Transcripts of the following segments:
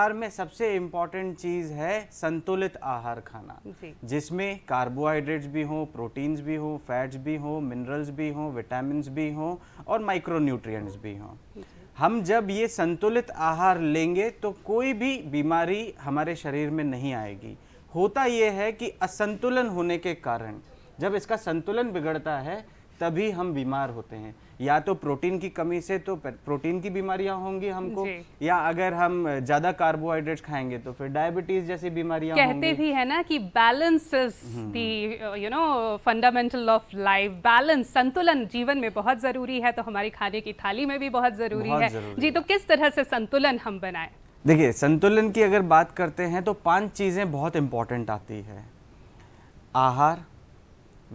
आहार में सबसे इम्पॉर्टेंट चीज़ है संतुलित आहार खाना जिसमें कार्बोहाइड्रेट्स भी हो प्रोटीन्स भी हों फैट्स भी हों मिनरल्स भी हो विटामिन भी हो और माइक्रोन्यूट्रिएंट्स भी हों हम जब ये संतुलित आहार लेंगे तो कोई भी बीमारी हमारे शरीर में नहीं आएगी होता ये है कि असंतुलन होने के कारण जब इसका संतुलन बिगड़ता है तभी हम बीमार होते हैं या तो प्रोटीन की कमी से तो प्रोटीन की बीमारियां होंगी हमको या अगर हम ज्यादा कार्बोहाइड्रेट खाएंगे तो फिर डायबिटीज जैसी बीमारियां कहते भी है ना कि balance is you know fundamental of life balance संतुलन जीवन में बहुत जरूरी है तो हमारी खाने की थाली में भी बहुत जरूरी बहुत है जरूरी जी तो किस तरह से संतुलन हम बनाए देखिए संतुलन की अगर बात करते हैं तो पांच चीजें बहुत इंपॉर्टेंट आती है आहार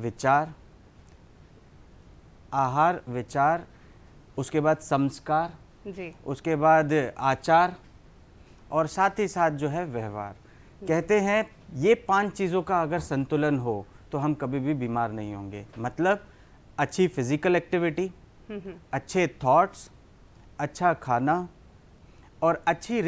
विचार आहार विचार उसके बाद संस्कार जी उसके बाद आचार और साथ ही साथ जो है व्यवहार कहते हैं ये पांच चीज़ों का अगर संतुलन हो तो हम कभी भी बीमार नहीं होंगे मतलब अच्छी फिजिकल एक्टिविटी हम्म, हम्म। अच्छे थॉट्स अच्छा खाना और अच्छी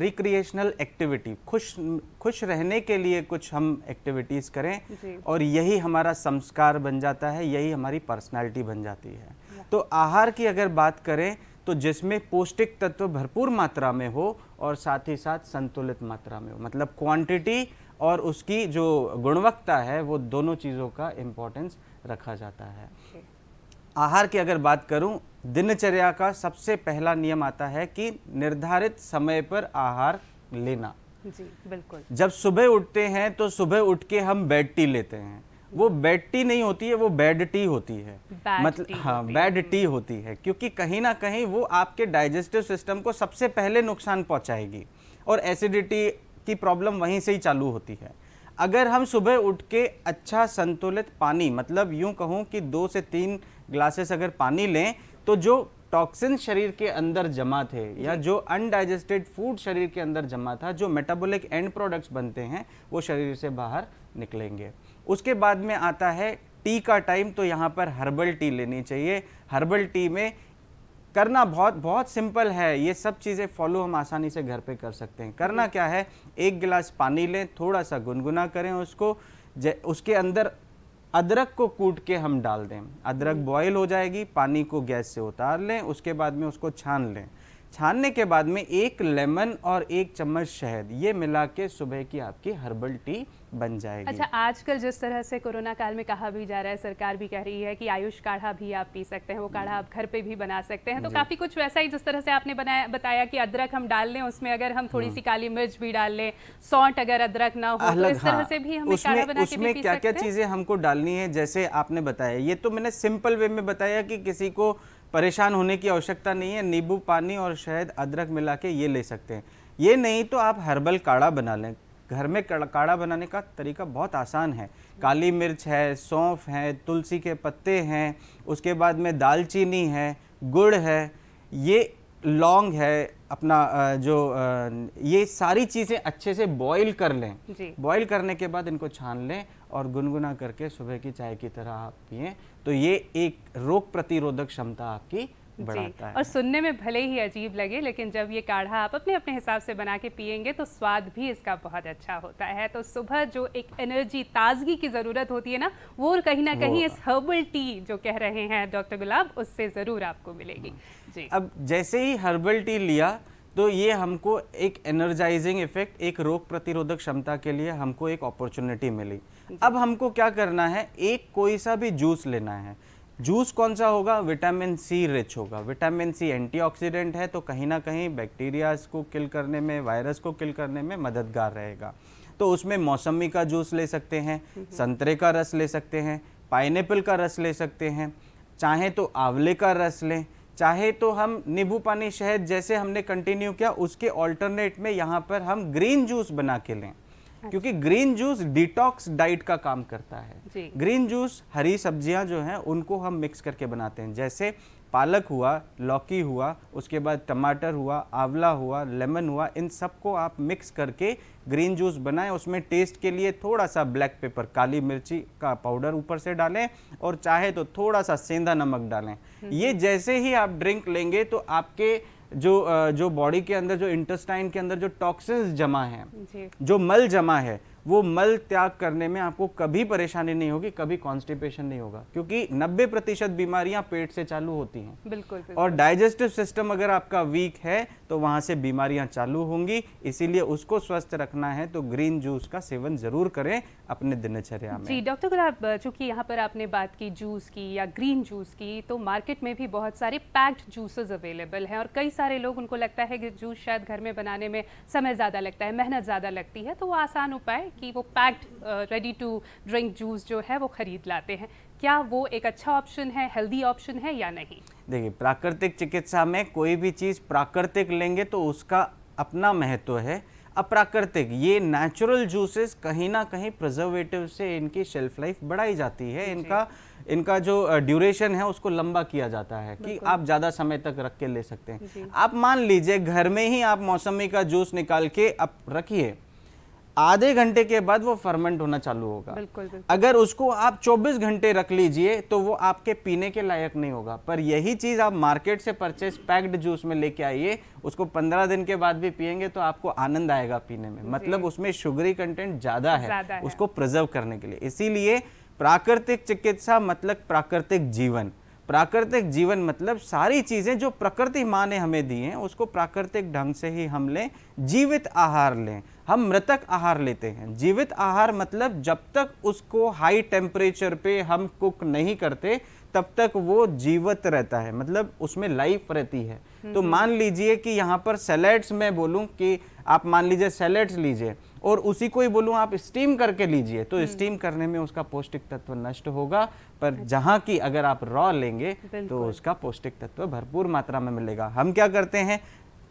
रिक्रिएशनल एक्टिविटी खुश खुश रहने के लिए कुछ हम एक्टिविटीज़ करें और यही हमारा संस्कार बन जाता है यही हमारी पर्सनालिटी बन जाती है तो आहार की अगर बात करें तो जिसमें पौष्टिक तत्व भरपूर मात्रा में हो और साथ ही साथ संतुलित मात्रा में हो मतलब क्वांटिटी और उसकी जो गुणवत्ता है वो दोनों चीज़ों का इम्पोर्टेंस रखा जाता है आहार की अगर बात करूं दिनचर्या का सबसे पहला नियम आता है कि निर्धारित समय पर आहार लेना जी बिल्कुल जब सुबह उठते हैं तो सुबह उठ के हम बेड टी लेते हैं वो बेड टी नहीं होती है वो बेड टी होती है मतलब हाँ बेड टी होती है क्योंकि कहीं ना कहीं वो आपके डाइजेस्टिव सिस्टम को सबसे पहले नुकसान पहुंचाएगी और एसिडिटी की प्रॉब्लम वहीं से ही चालू होती है अगर हम सुबह उठ के अच्छा संतुलित पानी मतलब यूं कहूँ कि दो से तीन ग्लासेस अगर पानी लें तो जो टॉक्सिन शरीर के अंदर जमा थे या जो अनडाइजेस्टेड फूड शरीर के अंदर जमा था जो मेटाबोलिक एंड प्रोडक्ट्स बनते हैं वो शरीर से बाहर निकलेंगे उसके बाद में आता है टी का टाइम तो यहाँ पर हर्बल टी लेनी चाहिए हर्बल टी में करना बहुत बहुत सिंपल है ये सब चीज़ें फॉलो हम आसानी से घर पे कर सकते हैं करना क्या है एक गिलास पानी लें थोड़ा सा गुनगुना करें उसको उसके अंदर अदरक को कूट के हम डाल दें अदरक बॉईल हो जाएगी पानी को गैस से उतार लें उसके बाद में उसको छान लें छानने के बाद में एक लेमन और एक चम्मच शहद ये मिला के सुबह की आपकी हर्बल टी बन जाएगी अच्छा आजकल जिस तरह से कोरोना काल में कहा भी जा रहा है सरकार भी कह रही है कि आयुष काढ़ा भी आप पी सकते हैं वो काढ़ा आप घर पे भी बना सकते हैं तो काफी कुछ वैसा ही जिस तरह से आपने बनाया बताया कि अदरक हम डाल लें उसमें अगर हम थोड़ी सी हम्म। काली मिर्च भी डाल लें सौंठ अगर अदरक ना हो तो इस तरह हाँ। से भी हम काढ़ा बना उसमें क्या क्या चीजें हमको डालनी है जैसे आपने बताया ये तो मैंने सिंपल वे में बताया कि किसी को परेशान होने की आवश्यकता नहीं है नींबू पानी और शहद अदरक मिला के ये ले सकते हैं ये नहीं तो आप हर्बल काढ़ा बना लें घर में काढ़ा बनाने का तरीका बहुत आसान है काली मिर्च है सौंफ है तुलसी के पत्ते हैं उसके बाद में दालचीनी है गुड़ है ये लौंग है अपना जो ये सारी चीज़ें अच्छे से बॉईल कर लें बॉईल करने के बाद इनको छान लें और गुनगुना करके सुबह की चाय की तरह आप पिए तो ये एक रोग प्रतिरोधक क्षमता आपकी बढ़ाता है और सुनने में भले ही अजीब लगे लेकिन जब ये काढ़ा आप अपने अपने हिसाब से बना के पियेंगे तो स्वाद भी इसका बहुत अच्छा होता है तो सुबह जो एक एनर्जी ताजगी की ज़रूरत होती है ना वो कहीं ना कहीं इस हर्बल टी जो कह रहे हैं डॉक्टर गुलाब उससे ज़रूर आपको मिलेगी जी अब जैसे ही हर्बल टी लिया तो ये हमको एक एनर्जाइजिंग इफेक्ट एक रोग प्रतिरोधक क्षमता के लिए हमको एक अपॉर्चुनिटी मिली अब हमको क्या करना है एक कोई सा भी जूस लेना है जूस कौन सा होगा विटामिन सी रिच होगा विटामिन सी एंटीऑक्सीडेंट है तो कहीं ना कहीं बैक्टीरियाज को किल करने में वायरस को किल करने में मददगार रहेगा तो उसमें मौसमी का जूस ले सकते हैं हम्म। संतरे का रस ले सकते हैं पाइनएप्पल का रस ले सकते हैं चाहे तो आंवले का रस लें चाहे तो हम नींबू पानी शहद जैसे हमने कंटिन्यू किया उसके ऑल्टरनेट में यहाँ पर हम ग्रीन जूस बना के लें क्योंकि ग्रीन जूस डिटॉक्स डाइट का काम करता है ग्रीन जूस हरी सब्जियां जो हैं उनको हम मिक्स करके बनाते हैं जैसे पालक हुआ लौकी हुआ उसके बाद टमाटर हुआ आंवला हुआ लेमन हुआ इन सबको आप मिक्स करके ग्रीन जूस बनाएं उसमें टेस्ट के लिए थोड़ा सा ब्लैक पेपर काली मिर्ची का पाउडर ऊपर से डालें और चाहे तो थोड़ा सा सेंधा नमक डालें हम्म। ये जैसे ही आप ड्रिंक लेंगे तो आपके जो जो बॉडी के अंदर जो इंटेस्टाइन के अंदर जो टॉक्सिन्स जमा है जो मल जमा है वो मल त्याग करने में आपको कभी परेशानी नहीं होगी कभी कॉन्स्टिपेशन नहीं होगा क्योंकि 90 प्रतिशत बीमारियां पेट से चालू होती हैं बिल्कुल, बिल्कुल और डाइजेस्टिव सिस्टम अगर आपका वीक है तो वहां से बीमारियां चालू होंगी इसीलिए उसको स्वस्थ रखना है तो ग्रीन जूस का सेवन जरूर करें अपने दिनचर्या में जी डॉक्टर गुलाब चूंकि यहाँ पर आपने बात की जूस की या ग्रीन जूस की तो मार्केट में भी बहुत सारे पैक्ड जूसेज अवेलेबल है और कई सारे लोग उनको लगता है कि जूस शायद घर में बनाने में समय ज़्यादा लगता है मेहनत ज़्यादा लगती है तो वो आसान उपाय कि वो packed ready to drink juice जो है वो खरीद लाते हैं क्या वो एक अच्छा ऑप्शन है हेल्दी ऑप्शन है या नहीं देखिए प्राकृतिक चिकित्सा में कोई भी चीज़ प्राकृतिक लेंगे तो उसका अपना महत्व है अप्राकृतिक ये नेचुरल जूसेस कहीं ना कहीं प्रिजर्वेटिव से इनकी शेल्फ लाइफ बढ़ाई जाती है इनका इनका जो ड्यूरेशन uh, है उसको लंबा किया जाता है कि आप ज़्यादा समय तक रख के ले सकते हैं आप मान लीजिए घर में ही आप मौसमी का जूस निकाल के आप रखिए आधे घंटे के बाद वो फर्मेंट होना चालू होगा बिल्कुल, बिल्कुल। अगर उसको आप 24 घंटे रख लीजिए तो वो आपके पीने के लायक नहीं होगा पर यही चीज़ आप मार्केट से परचेज पैक्ड जूस में लेके आइए उसको 15 दिन के बाद भी पियेंगे तो आपको आनंद आएगा पीने में मतलब उसमें शुगरी कंटेंट ज़्यादा है, है उसको प्रिजर्व करने के लिए इसीलिए प्राकृतिक चिकित्सा मतलब प्राकृतिक जीवन प्राकृतिक जीवन मतलब सारी चीज़ें जो प्रकृति माँ ने हमें दी हैं उसको प्राकृतिक ढंग से ही हम लें जीवित आहार लें हम मृतक आहार लेते हैं जीवित आहार मतलब जब तक उसको हाई टेम्परेचर पे हम कुक नहीं करते तब तक वो जीवित रहता है मतलब उसमें लाइफ रहती है तो हम्म, हम्म। मान लीजिए कि यहाँ पर सैलेड्स में बोलूँ कि आप मान लीजिए सैलेड्स लीजिए और उसी को ही बोलूँ आप स्टीम करके लीजिए तो स्टीम हम्म। करने में उसका पौष्टिक तत्व नष्ट होगा पर अच्छा। जहाँ की अगर आप रॉ लेंगे तो उसका पौष्टिक तत्व भरपूर मात्रा में मिलेगा हम क्या करते हैं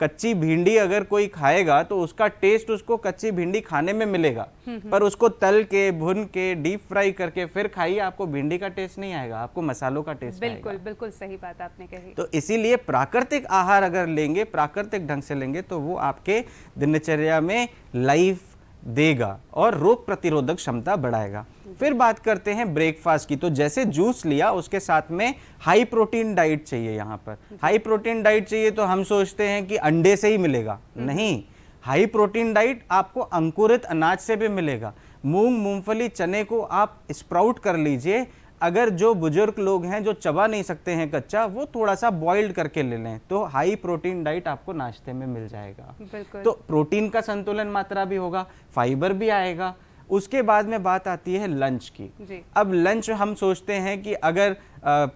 कच्ची भिंडी अगर कोई खाएगा तो उसका टेस्ट उसको कच्ची भिंडी खाने में मिलेगा हम्म, हम्म। पर उसको तल के भुन के डीप फ्राई करके फिर खाइए आपको भिंडी का टेस्ट नहीं आएगा आपको मसालों का टेस्ट बिल्कुल बिल्कुल सही बात आपने कही तो इसीलिए प्राकृतिक आहार अगर लेंगे प्राकृतिक ढंग से लेंगे तो वो आपके दिनचर्या में लाइफ देगा और रोग प्रतिरोधक क्षमता बढ़ाएगा फिर बात करते हैं ब्रेकफास्ट की तो जैसे जूस लिया उसके साथ में हाई प्रोटीन डाइट चाहिए यहाँ पर हाई प्रोटीन डाइट चाहिए तो हम सोचते हैं कि अंडे से ही मिलेगा हम्म। नहीं हाई प्रोटीन डाइट आपको अंकुरित अनाज से भी मिलेगा मूंग मूंगफली चने को आप स्प्राउट कर लीजिए अगर जो बुजुर्ग लोग हैं जो चबा नहीं सकते हैं कच्चा वो थोड़ा सा बॉइल्ड करके ले लें तो हाई प्रोटीन डाइट आपको नाश्ते में मिल जाएगा तो प्रोटीन का संतुलन मात्रा भी होगा फाइबर भी आएगा उसके बाद में बात आती है लंच की जी। अब लंच हम सोचते हैं कि अगर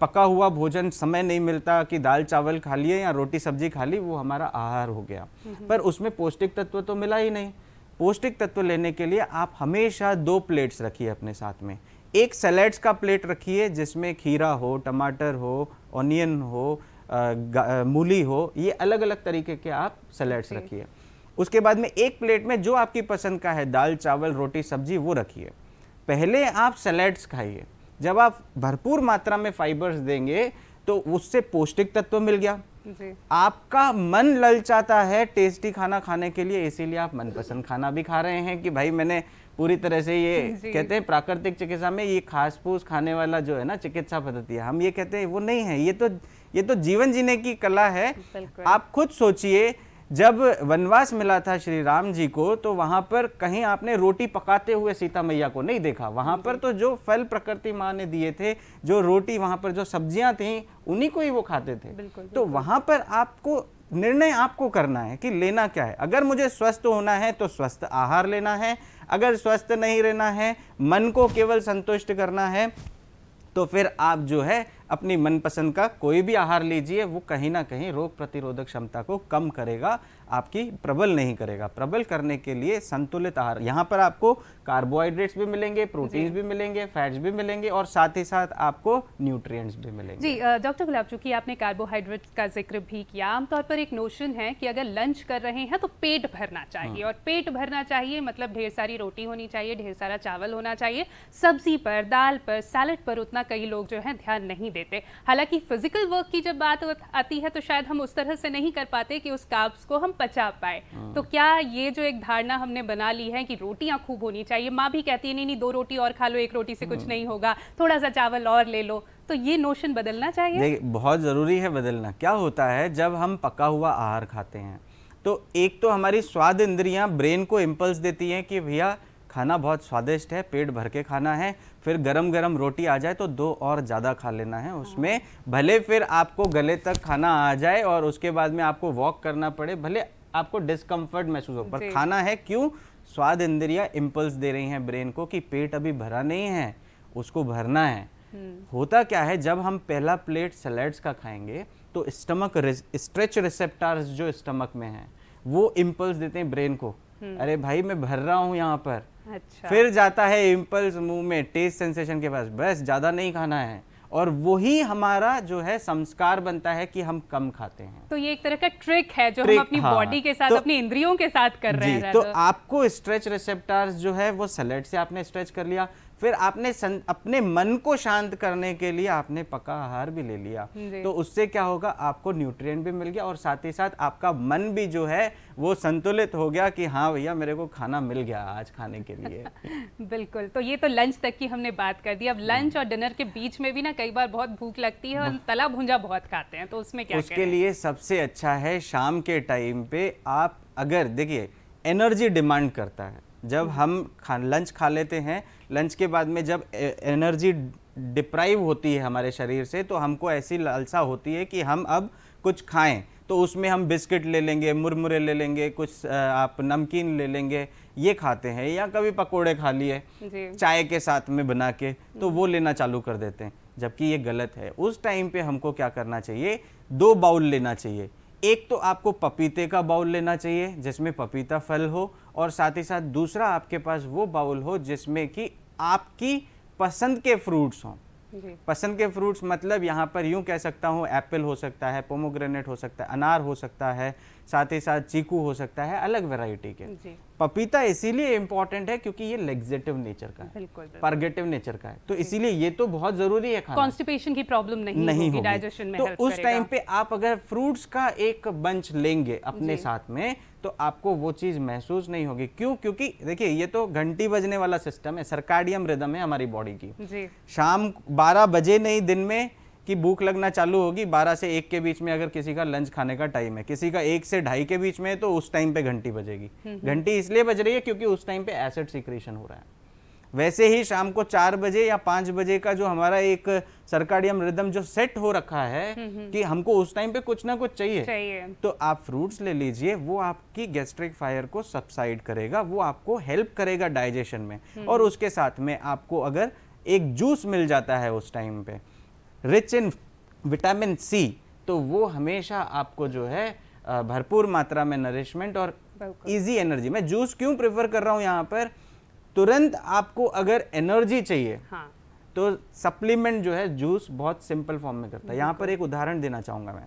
पका हुआ भोजन समय नहीं मिलता कि दाल चावल खा लिए या रोटी सब्जी खा ली वो हमारा आहार हो गया पर उसमें पौष्टिक तत्व तो मिला ही नहीं पौष्टिक तत्व लेने के लिए आप हमेशा दो प्लेट्स रखिए अपने साथ में एक सैलेड्स का प्लेट रखिए जिसमें खीरा हो टमाटर हो ऑनियन हो मूली हो ये अलग अलग तरीके के आप सैलेड्स रखिए उसके बाद में एक प्लेट में जो आपकी पसंद का है दाल चावल रोटी सब्जी वो रखिए पहले आप सैलेड्स खाइए जब आप भरपूर मात्रा में फाइबर्स देंगे तो उससे पौष्टिक तत्व मिल गया आपका मन ललचाता है टेस्टी खाना खाने के लिए इसीलिए आप मनपसंद खाना भी खा रहे हैं कि भाई मैंने पूरी तरह से ये कहते हैं प्राकृतिक चिकित्सा में ये खास फूस खाने वाला जो है ना चिकित्सा पद्धति है हम ये कहते हैं वो नहीं है ये तो ये तो जीवन जीने की कला है आप खुद सोचिए जब वनवास मिला था श्री राम जी को तो वहाँ पर कहीं आपने रोटी पकाते हुए सीता मैया को नहीं देखा वहाँ पर तो जो फल प्रकृति माँ ने दिए थे जो रोटी वहाँ पर जो सब्जियाँ थी उन्हीं को ही वो खाते थे बिल्कुल, तो बिल्कुल। तो वहाँ पर आपको निर्णय आपको करना है कि लेना क्या है अगर मुझे स्वस्थ होना है तो स्वस्थ आहार लेना है अगर स्वस्थ नहीं रहना है मन को केवल संतुष्ट करना है तो फिर आप जो है अपनी मनपसंद का कोई भी आहार लीजिए वो कहीं ना कहीं रोग प्रतिरोधक क्षमता को कम करेगा आपकी प्रबल नहीं करेगा प्रबल करने के लिए संतुलित आहार यहाँ पर आपको कार्बोहाइड्रेट्स भी मिलेंगे प्रोटीन्स भी मिलेंगे फैट्स भी मिलेंगे और साथ ही साथ आपको न्यूट्रिएंट्स भी मिलेंगे जी डॉक्टर गुलाब चूंकि आपने कार्बोहाइड्रेट का जिक्र भी किया आमतौर पर एक नोशन है कि अगर लंच कर रहे हैं तो पेट भरना चाहिए हाँ। और पेट भरना चाहिए मतलब ढेर सारी रोटी होनी चाहिए ढेर सारा चावल होना चाहिए सब्जी पर दाल पर सैलड पर उतना कई लोग जो है ध्यान नहीं देते हालांकि फिजिकल वर्क की जब बात आती है तो शायद हम उस तरह से नहीं कर पाते कि उस काब्स को हम पचा पाए हाँ। तो क्या ये जो एक धारणा हमने बना ली है कि रोटियां खूब होनी चाहिए माँ भी कहती है नहीं नहीं दो रोटी और खा लो एक रोटी से कुछ हाँ। नहीं होगा थोड़ा सा चावल और ले लो तो ये नोशन बदलना चाहिए देखिए बहुत ज़रूरी है बदलना क्या होता है जब हम पका हुआ आहार खाते हैं तो एक तो हमारी स्वाद इंद्रियां ब्रेन को इम्पल्स देती हैं कि भैया खाना बहुत स्वादिष्ट है पेट भर के खाना है फिर गरम गरम रोटी आ जाए तो दो और ज़्यादा खा लेना है उसमें हाँ। भले फिर आपको गले तक खाना आ जाए और उसके बाद में आपको वॉक करना पड़े भले आपको डिस्कम्फर्ट महसूस हो पर खाना है क्यों स्वाद इंद्रिया इम्पल्स दे रही हैं ब्रेन को कि पेट अभी भरा नहीं है उसको भरना है हम्म। होता क्या है जब हम पहला प्लेट सलाड्स का खाएंगे तो स्टमक स्ट्रेच रिसेप्टार्स जो स्टमक में हैं वो इम्पल्स देते हैं ब्रेन को हम्म। अरे भाई मैं भर रहा हूँ यहाँ पर अच्छा। फिर जाता है इम्पल्स मुंह में टेस्ट सेंसेशन के पास बस ज़्यादा नहीं खाना है और वही हमारा जो है संस्कार बनता है कि हम कम खाते हैं तो ये एक तरह का ट्रिक है जो ट्रिक, हम अपनी हाँ, बॉडी के साथ तो, अपनी इंद्रियों के साथ कर रहे हैं तो आपको स्ट्रेच रिसेप्टर्स जो है वो सलेट से आपने स्ट्रेच कर लिया फिर आपने सं, अपने मन को शांत करने के लिए आपने पका आहार भी ले लिया तो उससे क्या होगा आपको न्यूट्रिएंट भी मिल गया और साथ ही साथ आपका मन भी जो है वो संतुलित हो गया कि हाँ भैया मेरे को खाना मिल गया आज खाने के लिए बिल्कुल तो ये तो लंच तक की हमने बात कर दी अब लंच और डिनर के बीच में भी ना कई बार बहुत भूख लगती है और हाँ। तला भुंजा बहुत खाते हैं तो उसमें क्या उसके लिए सबसे अच्छा है शाम के टाइम पे आप अगर देखिए एनर्जी डिमांड करता है जब हम खा लंच खा लेते हैं लंच के बाद में जब ए, एनर्जी डिप्राइव होती है हमारे शरीर से तो हमको ऐसी लालसा होती है कि हम अब कुछ खाएं तो उसमें हम बिस्किट ले लेंगे मुरमुरे ले लेंगे कुछ आप नमकीन ले लेंगे ये खाते हैं या कभी पकोड़े खा लिए चाय के साथ में बना के तो वो लेना चालू कर देते हैं जबकि ये गलत है उस टाइम पे हमको क्या करना चाहिए दो बाउल लेना चाहिए एक तो आपको पपीते का बाउल लेना चाहिए जिसमें पपीता फल हो और साथ ही साथ दूसरा आपके पास वो बाउल हो जिसमें कि आपकी पसंद के फ्रूट्स हों पसंद के फ्रूट्स मतलब यहाँ पर यूँ कह सकता हूँ एप्पल हो सकता है पोमोग्रेनेट हो सकता है अनार हो सकता है साथ ही साथ चीकू हो सकता है अलग वैरायटी के पपीता इसीलिए इम्पोर्टेंट है क्योंकि ये लेग्जेटिव नेचर का है पार्गेटिव नेचर का है तो इसीलिए ये तो बहुत जरूरी है खाना कॉन्स्टिपेशन की प्रॉब्लम नहीं नहीं होगी डाइजेशन में तो उस टाइम पे आप अगर फ्रूट्स का एक बंच लेंगे अपने साथ में तो आपको वो चीज महसूस नहीं होगी क्यों क्योंकि देखिए ये तो घंटी बजने वाला सिस्टम है सरकारियम रिदम है हमारी बॉडी की शाम बारह बजे नहीं दिन में कि भूख लगना चालू होगी 12 से 1 के बीच में अगर किसी का लंच खाने का टाइम है किसी का 1 से ढाई के बीच में है तो उस टाइम पे घंटी बजेगी हम्म, हम्म। घंटी इसलिए बज रही है क्योंकि उस टाइम पे एसिड सिक्रेशन हो रहा है वैसे ही शाम को चार बजे या पांच बजे का जो हमारा एक सरकारियम रिदम जो सेट हो रखा है हम्म, कि हमको उस टाइम पे कुछ ना कुछ चाहिए, चाहिए। तो आप फ्रूट्स ले लीजिए वो आपकी गैस्ट्रिक फायर को सबसाइड करेगा वो आपको हेल्प करेगा डाइजेशन में और उसके साथ में आपको अगर एक जूस मिल जाता है उस टाइम पे रिच इन विटामिन सी तो वो हमेशा आपको जो है भरपूर मात्रा में नरिशमेंट और इजी एनर्जी मैं जूस क्यों प्रेफर कर रहा हूँ यहाँ पर तुरंत आपको अगर एनर्जी चाहिए हाँ। तो सप्लीमेंट जो है जूस बहुत सिंपल फॉर्म में करता है यहाँ पर एक उदाहरण देना चाहूंगा मैं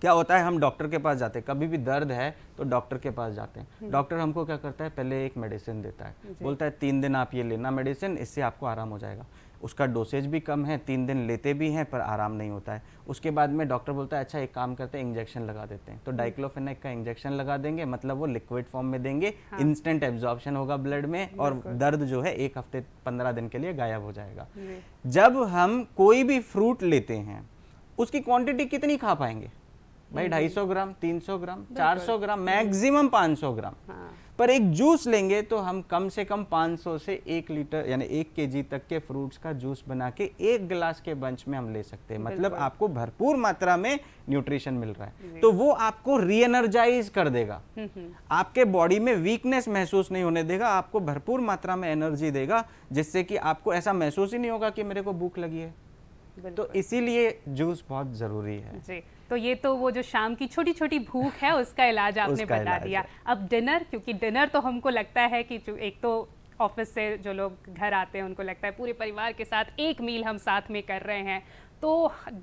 क्या होता है हम डॉक्टर के पास जाते हैं कभी भी दर्द है तो डॉक्टर के पास जाते हैं डॉक्टर हम्म। हमको क्या करता है पहले एक मेडिसिन देता है बोलता है तीन दिन आप ये लेना मेडिसिन इससे आपको आराम हो जाएगा उसका डोसेज भी कम है तीन दिन लेते भी हैं पर आराम नहीं होता है उसके बाद में डॉक्टर बोलता है अच्छा एक काम करते हैं इंजेक्शन लगा देते हैं तो डाइक्लोफेनेक हम्म। का इंजेक्शन लगा देंगे मतलब वो लिक्विड फॉर्म में देंगे हाँ। इंस्टेंट एब्जॉर्बन होगा ब्लड में और दर्द जो है एक हफ्ते पंद्रह दिन के लिए गायब हो जाएगा जब हम कोई भी फ्रूट लेते हैं उसकी क्वांटिटी कितनी खा पाएंगे भाई ढाई ग्राम तीन ग्राम चार ग्राम मैक्सिमम पाँच ग्राम हाँ। पर एक जूस लेंगे तो हम कम से कम 500 से एक लीटर यानी एक के तक के फ्रूट्स का जूस बना के एक गिलास के बंच में हम ले सकते हैं मतलब आपको भरपूर मात्रा में न्यूट्रिशन मिल रहा है तो वो आपको रीएनर्जाइज कर देगा हम्म, हम्म। आपके बॉडी में वीकनेस महसूस नहीं होने देगा आपको भरपूर मात्रा में एनर्जी देगा जिससे कि आपको ऐसा महसूस ही नहीं होगा कि मेरे को भूख लगी है तो इसीलिए जूस बहुत ज़रूरी है जी तो ये तो वो जो शाम की छोटी छोटी भूख है उसका इलाज आपने उसका बता दिया अब डिनर क्योंकि डिनर तो हमको लगता है कि एक तो ऑफिस से जो लोग घर आते हैं उनको लगता है पूरे परिवार के साथ एक मील हम साथ में कर रहे हैं तो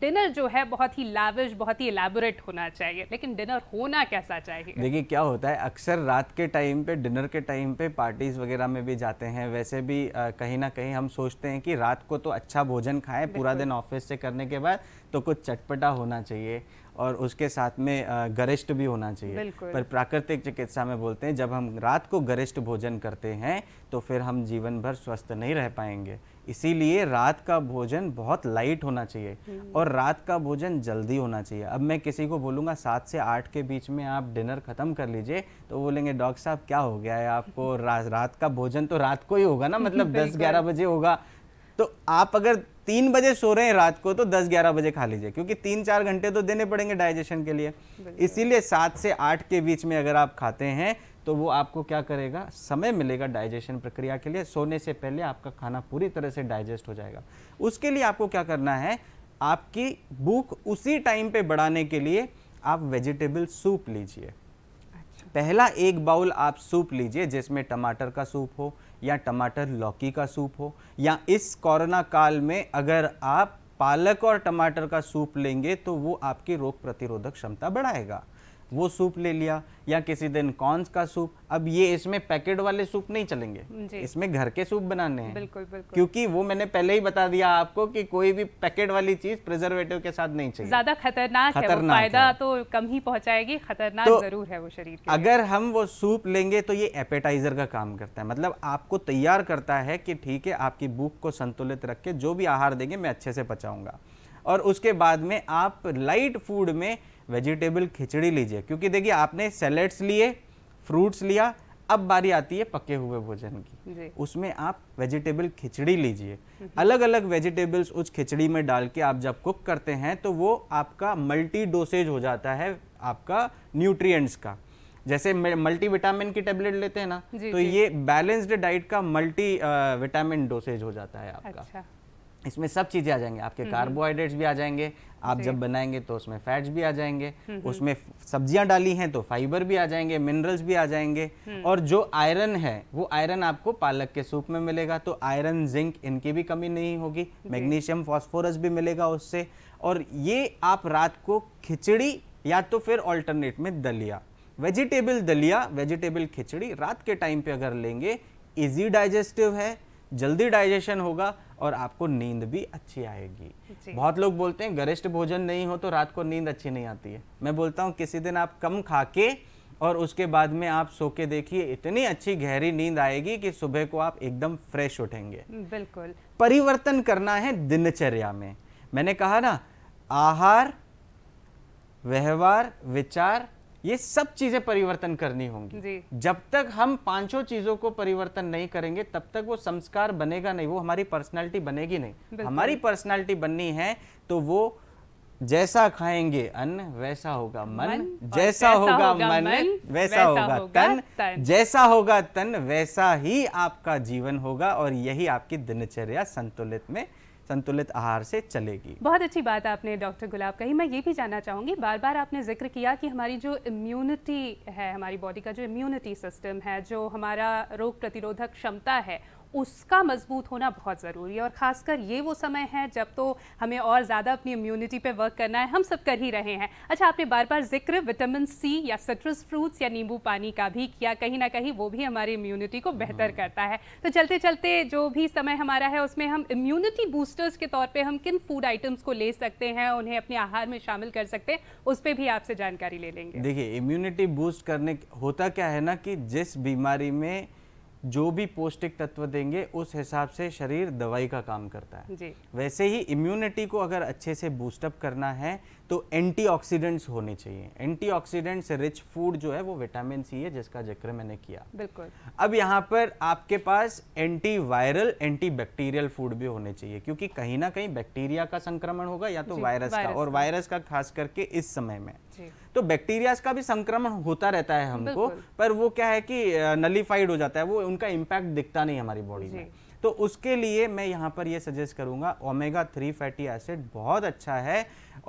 डिनर जो है बहुत ही लाविश बहुत ही एलेबोरेट होना चाहिए लेकिन डिनर होना कैसा चाहिए देखिए क्या होता है अक्सर रात के टाइम पे डिनर के टाइम पे पार्टीज़ वगैरह में भी जाते हैं वैसे भी आ, कहीं ना कहीं हम सोचते हैं कि रात को तो अच्छा भोजन खाएं पूरा दिन ऑफिस से करने के बाद तो कुछ चटपटा होना चाहिए और उसके साथ में गरिष्ट भी होना चाहिए पर प्राकृतिक चिकित्सा में बोलते हैं जब हम रात को गरिष्ठ भोजन करते हैं तो फिर हम जीवन भर स्वस्थ नहीं रह पाएंगे इसीलिए रात का भोजन बहुत लाइट होना चाहिए हम्म। और रात का भोजन जल्दी होना चाहिए अब मैं किसी को बोलूँगा सात से आठ के बीच में आप डिनर ख़त्म कर लीजिए तो बोलेंगे डॉक्टर साहब क्या हो गया है आपको रा, रात का भोजन तो रात को ही होगा ना मतलब दस ग्यारह बजे होगा तो आप अगर तीन बजे सो रहे हैं रात को तो दस ग्यारह बजे खा लीजिए क्योंकि तीन चार घंटे तो देने पड़ेंगे डाइजेशन के लिए इसीलिए सात से आठ के बीच में अगर आप खाते हैं तो वो आपको क्या करेगा समय मिलेगा डाइजेशन प्रक्रिया के लिए सोने से पहले आपका खाना पूरी तरह से डाइजेस्ट हो जाएगा उसके लिए आपको क्या करना है आपकी भूख उसी टाइम पे बढ़ाने के लिए आप वेजिटेबल सूप लीजिए अच्छा। पहला एक बाउल आप सूप लीजिए जिसमें टमाटर का सूप हो या टमाटर लौकी का सूप हो या इस कोरोना काल में अगर आप पालक और टमाटर का सूप लेंगे तो वो आपकी रोग प्रतिरोधक क्षमता बढ़ाएगा वो सूप ले लिया या किसी दिन कॉर्न्स का सूप अब ये इसमें पैकेट वाले सूप नहीं चलेंगे इसमें घर के सूप बनाने हैं बिल्कुल बिल्कुल क्योंकि वो मैंने पहले ही बता दिया आपको कि कोई भी पैकेट वाली चीज प्रिजर्वेटिव के साथ नहीं चाहिए ज्यादा खतरनाक, खतरनाक है फायदा तो कम ही पहुंचाएगी खतरनाक तो जरूर है वो शरीर के अगर हम वो सूप लेंगे तो ये एपेटाइजर का काम करता है मतलब आपको तैयार करता है कि ठीक है आपकी भूख को संतुलित रख के जो भी आहार देंगे मैं अच्छे से पचाऊंगा और उसके बाद में आप लाइट फूड में वेजिटेबल खिचड़ी लीजिए क्योंकि देखिए आपने सैलेड्स लिए फ्रूट्स लिया अब बारी आती है पके हुए भोजन की उसमें आप वेजिटेबल खिचड़ी लीजिए अलग अलग वेजिटेबल्स उस खिचड़ी में डाल के आप जब कुक करते हैं तो वो आपका मल्टी डोसेज हो जाता है आपका न्यूट्रिएंट्स का जैसे मल्टी विटामिन की टेबलेट लेते हैं ना तो ये बैलेंस्ड डाइट का मल्टी विटामिन डोसेज हो जाता है आपका अच्छा। इसमें सब चीज़ें आ जाएंगे आपके कार्बोहाइड्रेट्स हम्म, हम्म। भी आ जाएंगे आप जब बनाएंगे तो उसमें फैट्स भी आ जाएंगे हम्म, उसमें सब्जियां डाली हैं तो फाइबर भी आ जाएंगे मिनरल्स भी आ जाएंगे और जो आयरन है वो आयरन आपको पालक के सूप में मिलेगा तो आयरन जिंक इनकी भी कमी नहीं होगी मैग्नीशियम फॉस्फोरस भी मिलेगा उससे और ये आप रात को खिचड़ी या तो फिर ऑल्टरनेट में दलिया वेजिटेबल दलिया वेजिटेबल खिचड़ी रात के टाइम पे अगर लेंगे इजी डाइजेस्टिव है जल्दी डाइजेशन होगा और आपको नींद भी अच्छी आएगी बहुत लोग बोलते हैं गरिष्ठ भोजन नहीं हो तो रात को नींद अच्छी नहीं आती है मैं बोलता हूँ किसी दिन आप कम खा के और उसके बाद में आप सो के देखिए इतनी अच्छी गहरी नींद आएगी कि सुबह को आप एकदम फ्रेश उठेंगे बिल्कुल परिवर्तन करना है दिनचर्या में मैंने कहा ना आहार व्यवहार विचार ये सब चीजें परिवर्तन करनी होंगी जब तक हम पांचों चीजों को परिवर्तन नहीं करेंगे तब तक वो संस्कार बनेगा नहीं वो हमारी पर्सनालिटी बनेगी नहीं हमारी पर्सनालिटी बननी है तो वो जैसा खाएंगे अन्न वैसा होगा मन, मन जैसा होगा, होगा मन, मन वैसा, वैसा होगा, होगा तन, तन जैसा होगा तन वैसा ही आपका जीवन होगा और यही आपकी दिनचर्या संतुलित में संतुलित आहार से चलेगी बहुत अच्छी बात आपने डॉक्टर गुलाब कही मैं ये भी जानना चाहूंगी बार बार आपने जिक्र किया कि हमारी जो इम्यूनिटी है हमारी बॉडी का जो इम्यूनिटी सिस्टम है जो हमारा रोग प्रतिरोधक क्षमता है उसका मजबूत होना बहुत ज़रूरी है और ख़ासकर ये वो समय है जब तो हमें और ज़्यादा अपनी इम्यूनिटी पे वर्क करना है हम सब कर ही रहे हैं अच्छा आपने बार बार जिक्र विटामिन सी या सिट्रस फ्रूट्स या नींबू पानी का भी किया कहीं ना कहीं वो भी हमारी इम्यूनिटी को बेहतर हम्म। करता है तो चलते चलते जो भी समय हमारा है उसमें हम इम्यूनिटी बूस्टर्स के तौर पर हम किन फूड आइटम्स को ले सकते हैं उन्हें अपने आहार में शामिल कर सकते हैं उस पर भी आपसे जानकारी ले लेंगे देखिए इम्यूनिटी बूस्ट करने होता क्या है ना कि जिस बीमारी में जो भी पौष्टिक तत्व देंगे उस हिसाब से शरीर दवाई का काम करता है जी। वैसे ही इम्यूनिटी को अगर अच्छे से बूस्टअप करना है तो एंटीऑक्सीडेंट्स होने चाहिए एंटीऑक्सीडेंट्स रिच फूड जो है वो विटामिन सी है जिसका जिक्र मैंने किया बिल्कुल अब यहाँ पर आपके पास antiviral antibacterial food भी होने चाहिए क्योंकि कहीं ना कहीं बैक्टीरिया का संक्रमण होगा या तो वायरस का और वायरस का खास करके इस समय में तो बैक्टीरिया का भी संक्रमण होता रहता है हमको पर वो क्या है कि नलीफाइड हो जाता है वो उनका इम्पैक्ट दिखता नहीं हमारी बॉडी में तो उसके लिए मैं यहाँ पर ये सजेस्ट करूँगा ओमेगा थ्री फैटी एसिड बहुत अच्छा है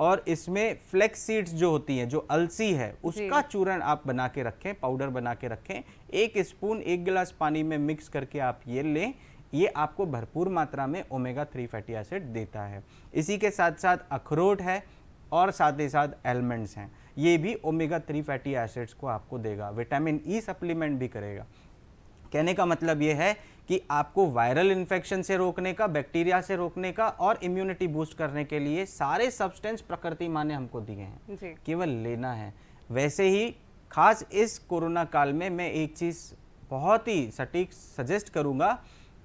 और इसमें फ्लेक्स सीड्स जो होती हैं जो अलसी है उसका चूरण आप बना के रखें पाउडर बना के रखें एक स्पून एक गिलास पानी में मिक्स करके आप ये लें ये आपको भरपूर मात्रा में ओमेगा थ्री फैटी एसिड देता है इसी के साथ साथ अखरोट है और साथ ही साथ एलमंड्स हैं ये भी ओमेगा थ्री फैटी एसिड्स को आपको देगा विटामिन ई e सप्लीमेंट भी करेगा कहने का मतलब ये है कि आपको वायरल इन्फेक्शन से रोकने का बैक्टीरिया से रोकने का और इम्यूनिटी बूस्ट करने के लिए सारे सब्सटेंस प्रकृति माँ ने हमको दिए हैं केवल लेना है वैसे ही खास इस कोरोना काल में मैं एक चीज़ बहुत ही सटीक सजेस्ट करूँगा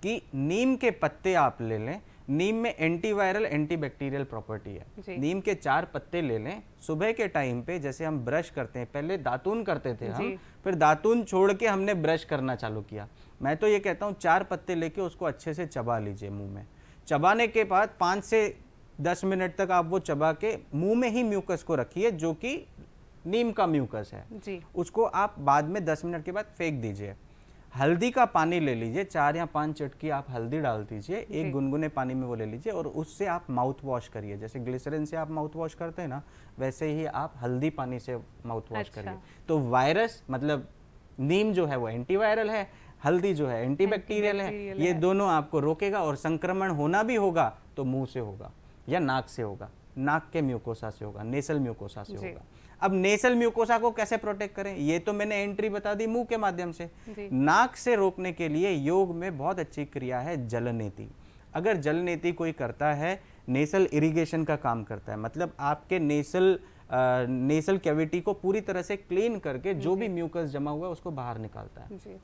कि नीम के पत्ते आप ले लें नीम में एंटीवायरल एंटीबैक्टीरियल प्रॉपर्टी है नीम के चार पत्ते ले लें सुबह के टाइम पे जैसे हम ब्रश करते हैं पहले दातून करते थे हम फिर दातून छोड़ के हमने ब्रश करना चालू किया मैं तो ये कहता हूँ चार पत्ते लेके उसको अच्छे से चबा लीजिए मुंह में चबाने के बाद पाँच से दस मिनट तक आप वो चबा के मुंह में ही म्यूकस को रखिए जो कि नीम का म्यूकस है जी उसको आप बाद में दस मिनट के बाद फेंक दीजिए हल्दी का पानी ले लीजिए चार या पांच चटकी आप हल्दी डाल दीजिए एक गुनगुने पानी में वो ले लीजिए और उससे आप माउथ वॉश करिए जैसे ग्लिसरिन से आप माउथ वॉश करते हैं ना वैसे ही आप हल्दी पानी से माउथ वॉश अच्छा। करिए तो वायरस मतलब नीम जो है वो एंटीवायरल है हल्दी जो है एंटीबैक्टीरियल है ये दोनों आपको रोकेगा और संक्रमण होना भी होगा तो मुंह से होगा या नाक से होगा नाक के म्यूकोसा से होगा नेसल म्यूकोसा से होगा अब नेसल म्यूकोसा को कैसे प्रोटेक्ट करें ये तो मैंने एंट्री बता दी मुंह के माध्यम से नाक से रोकने के लिए योग में बहुत अच्छी क्रिया है जल नीति अगर नीति कोई करता है नेसल इरिगेशन का काम करता है मतलब आपके नेसल आ, नेसल कैविटी को पूरी तरह से क्लीन करके जो भी म्यूकस जमा हुआ है उसको बाहर निकालता है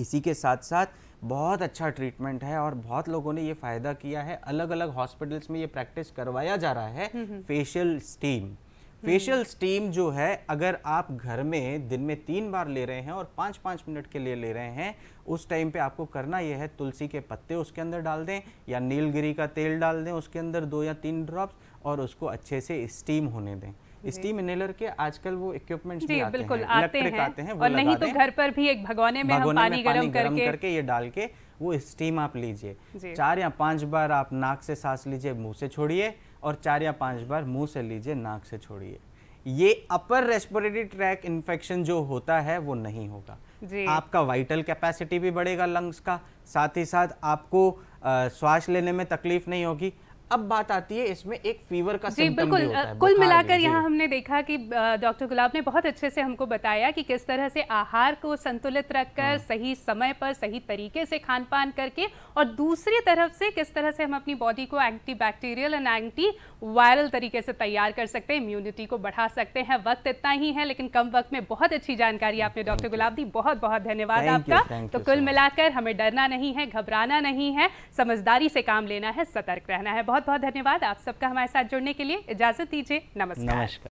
इसी के साथ साथ बहुत अच्छा ट्रीटमेंट है और बहुत लोगों ने ये फ़ायदा किया है अलग अलग हॉस्पिटल्स में ये प्रैक्टिस करवाया जा रहा है facial steam hmm, hmm. Facial steam जो है अगर आप घर में दिन में तीन बार ले रहे हैं और पाँच पाँच मिनट के लिए ले रहे हैं उस टाइम पे आपको करना यह है तुलसी के पत्ते उसके अंदर डाल दें या नीलगिरी का तेल डाल दें उसके अंदर दो या तीन ड्रॉप्स और उसको अच्छे से स्टीम होने दें स्टीम इनहेलर के आजकल वो इक्विपमेंट्स भी आते बिल्कुल हैं आते हैं, आते हैं और नहीं तो घर पर भी एक भगोने में भगोने हम पानी, में पानी गरम, गरम करके, करके ये डाल के वो स्टीम आप लीजिए चार या पांच बार आप नाक से सांस लीजिए मुंह से छोड़िए और चार या पांच बार मुंह से लीजिए नाक से छोड़िए ये अपर रेस्पिरेटरी ट्रैक इन्फेक्शन जो होता है वो नहीं होगा जी। आपका वाइटल कैपेसिटी भी बढ़ेगा लंग्स का साथ ही साथ आपको श्वास लेने में तकलीफ नहीं होगी अब बात आती है इसमें एक फीवर का जी बिल्कुल कुल मिलाकर यहाँ हमने देखा कि डॉक्टर गुलाब ने बहुत अच्छे से हमको बताया कि किस तरह से आहार को संतुलित रखकर हाँ। सही समय पर सही तरीके से खान पान करके और दूसरी तरफ से किस तरह से हम अपनी बॉडी को antibacterial and antiviral तरीके से तैयार कर सकते हैं इम्यूनिटी को बढ़ा सकते हैं वक्त इतना ही है लेकिन कम वक्त में बहुत अच्छी जानकारी आपने डॉक्टर गुलाब दी बहुत बहुत धन्यवाद आपका तो कुल मिलाकर हमें डरना नहीं है घबराना नहीं है समझदारी से काम लेना है सतर्क रहना है बहुत बहुत बहुत धन्यवाद आप सबका हमारे साथ जुड़ने के लिए इजाजत दीजिए नमस्कार, नमस्कार।